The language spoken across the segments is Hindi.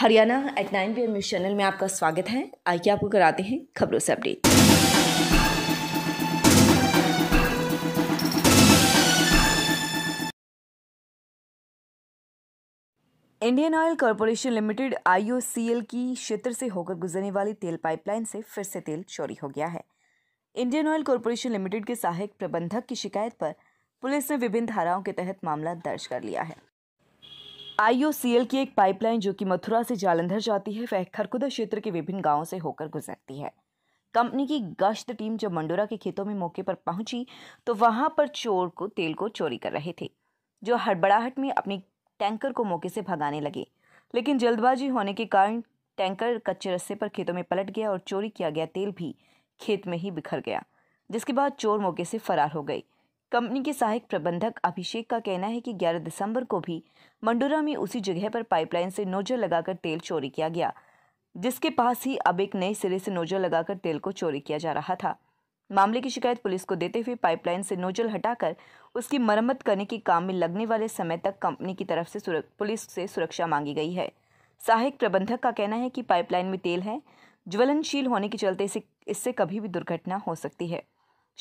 Haryana eight nine M news channel में आपका स्वागत है आइए आपको कराते हैं खबरों से update Indian Oil Corporation Limited IOCL की क्षेत्र से होकर गुजरने वाली तेल पाइपलाइन से फिर से तेल चोरी हो गया है इंडियन ऑयल कॉरपोरेशन लिमिटेड के सहायक प्रबंधक की शिकायत पर पुलिस ने विभिन्न धाराओं के तहत मामला दर्ज कर लिया है आईओसीएल की एक पाइपलाइन जो कि मथुरा से जालंधर जाती है वह खरखुदा क्षेत्र के विभिन्न गांवों से होकर गुजरती है कंपनी की गश्त टीम जब मंडोरा के खेतों में मौके पर पहुंची तो वहां पर चोर को तेल को चोरी कर रहे थे जो हड़बड़ाहट में अपने टैंकर को मौके से भगाने लगे लेकिन जल्दबाजी होने के कारण टैंकर कच्चे रस्से पर खेतों में पलट गया और चोरी किया गया तेल भी खेत में ही बिखर गया जिसके बाद चोर मौके से फरार हो गई कंपनी के सहायक प्रबंधक अभिषेक का कहना है कि 11 दिसंबर को भी मंडोरा में उसी जगह पर पाइपलाइन से नोजल लगाकर तेल चोरी किया गया जिसके पास ही अब एक नए सिरे से नोजल लगाकर तेल को चोरी किया जा रहा था मामले की शिकायत पुलिस को देते हुए पाइपलाइन से नोजल हटाकर उसकी मरम्मत करने के काम में लगने वाले समय तक कंपनी की तरफ से पुलिस से सुरक्षा मांगी गई है सहायक प्रबंधक का कहना है कि पाइपलाइन में तेल है ज्वलनशील होने के चलते इससे कभी भी दुर्घटना हो सकती है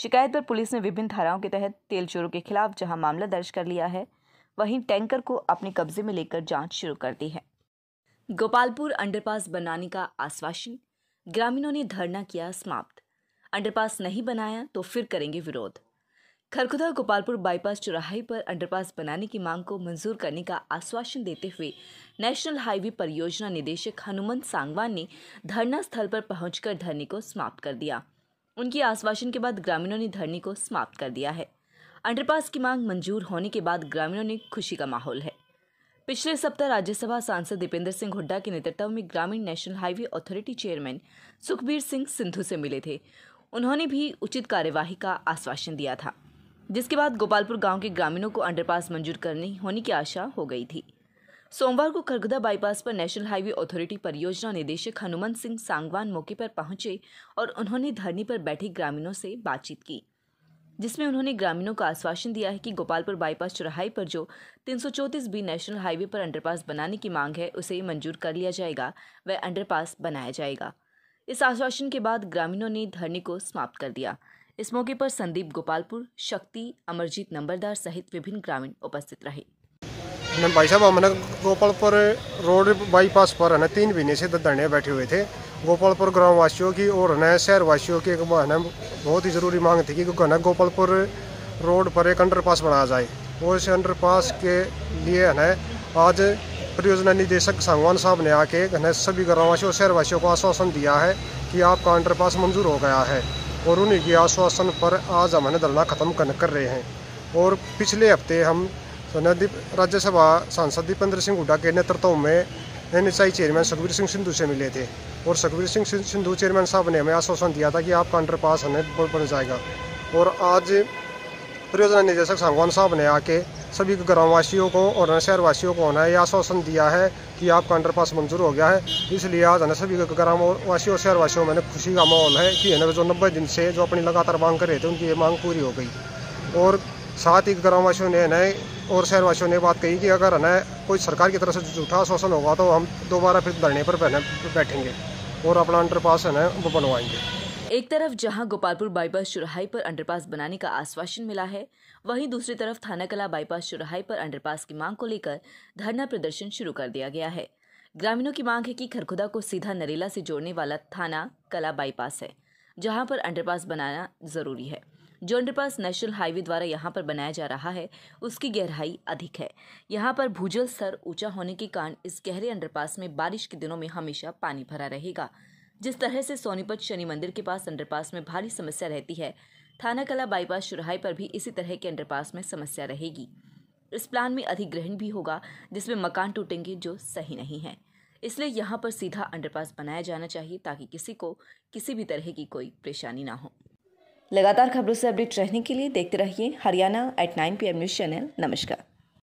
शिकायत पर पुलिस ने विभिन्न धाराओं के तहत तेल चोरों के खिलाफ जहां मामला दर्ज कर लिया है वहीं टैंकर को अपने कब्जे में लेकर जांच शुरू कर दी है गोपालपुर अंडरपास बनाने का आश्वासन ग्रामीणों ने धरना किया समाप्त अंडरपास नहीं बनाया तो फिर करेंगे विरोध खरखुदा गोपालपुर बाईपास चौराहे पर अंडरपास बनाने की मांग को मंजूर करने का आश्वासन देते हुए नेशनल हाईवे परियोजना निदेशक हनुमंत सांगवान ने धरना स्थल पर पहुंचकर धरने को समाप्त कर दिया उनकी आश्वासन के बाद ग्रामीणों ने धरने को समाप्त कर दिया है अंडरपास की मांग मंजूर होने के बाद ग्रामीणों ने खुशी का माहौल है पिछले सप्ताह राज्यसभा सांसद दीपेंद्र सिंह हुड्डा के नेतृत्व में ग्रामीण national highway authority chairman Sukhbir Singh Sindhu से मिले थे उन्होंने भी उचित कार्यवाही का आश्वासन दिया था जिसके बाद गोपालपुर गांव के ग्रामीणों को अंडरपास मंजूर करने होने की आशा हो गई थी सोमवार को खरगुदा बाईपास पर नेशनल हाईवे अथॉरिटी परियोजना निदेशक हनुमंत सिंह सांगवान मौके पर पहुंचे और उन्होंने धरने पर बैठे ग्रामीणों से बातचीत की जिसमें उन्होंने ग्रामीणों को आश्वासन दिया है कि गोपालपुर बाईपास चौराहे पर जो तीन बी नेशनल हाईवे पर अंडरपास बनाने की मांग है उसे मंजूर कर लिया जाएगा वह अंडरपास बनाया जाएगा इस आश्वासन के बाद ग्रामीणों ने धरने को समाप्त कर दिया इस मौके पर संदीप गोपालपुर शक्ति अमरजीत नंबरदार सहित विभिन्न ग्रामीण उपस्थित रहे मैं भाई साहब हमने गोपालपुर रोड बाईपास पर है ना तीन महीने से धरने बैठे हुए थे गोपालपुर ग्राम वासियों की और न शहर वासियों की है बहुत ही ज़रूरी मांग थी कि है गोपालपुर रोड पर एक अंडरपास बनाया जाए और इस अंडरपास के लिए है ना आज परियोजना निदेशक सांगवान साहब ने आके है सभी ग्रामवासियों और शहरवासियों को आश्वासन दिया है कि आपका पास मंजूर हो गया है और उन्हीं के आश्वासन पर आज हमने धरना ख़त्म कर रहे हैं और पिछले हफ्ते हम सनादीप राज्यसभा सांसद दीपेंद्र सिंह हुड्डा के नेतृत्व में एन चेयरमैन सुखबीर सिंह सिंधु से मिले थे और सुखबीर सिंह सिंधु चेयरमैन साहब ने हमें आश्वासन दिया था कि आपका अंडर पास हमें बन जाएगा और आज परियोजना निदेशक सांगवान साहब ने आके सभी ग्रामवासियों को और शहरवासियों को उन्हें यह आश्वासन दिया है कि आपका अंडर पास मंजूर हो गया है इसलिए आज हमें सभी ग्रामवासियों और शहरवासियों में खुशी का माहौल है कि हमें जो नब्बे दिन से जो अपनी लगातार मांग कर रहे थे उनकी ये मांग पूरी हो गई और साथ ही ग्रामवासियों ने नए और शहरवासियों ने बात कही कि अगर हमें कोई सरकार की तरफ से झूठा शोषण होगा तो हम दोबारा फिर धरने पर बैठेंगे और अपना अंडरपास है वो बनवाएंगे एक तरफ जहां गोपालपुर बाईपास चुराहाई पर अंडरपास बनाने का आश्वासन मिला है वहीं दूसरी तरफ थानाकला बाईपास चुराहाई पर अंडरपास की मांग को लेकर धरना प्रदर्शन शुरू कर दिया गया है ग्रामीणों की मांग है कि खरखुदा को सीधा नरेला से जोड़ने वाला थाना कला बाईपास है जहां पर अंडरपास बनाना जरूरी है जो अंडरपास नेशनल हाईवे द्वारा यहाँ पर बनाया जा रहा है उसकी गहराई अधिक है यहाँ पर भूजल स्तर ऊंचा होने के कारण इस गहरे अंडरपास में बारिश के दिनों में हमेशा पानी भरा रहेगा जिस तरह से सोनीपत शनि मंदिर के पास अंडरपास में भारी समस्या रहती है थाना कला बाईपास चुराहे पर भी इसी तरह के अंडरपास में समस्या रहेगी इस प्लान में अधिग्रहण भी होगा जिसमें मकान टूटेंगे जो सही नहीं है इसलिए यहाँ पर सीधा अंडरपास बनाया जाना चाहिए ताकि किसी को किसी भी तरह की कोई परेशानी ना हो लगातार खबरों से अपडेट रहने के लिए देखते रहिए Haryana eight nine P M news channel नमस्कार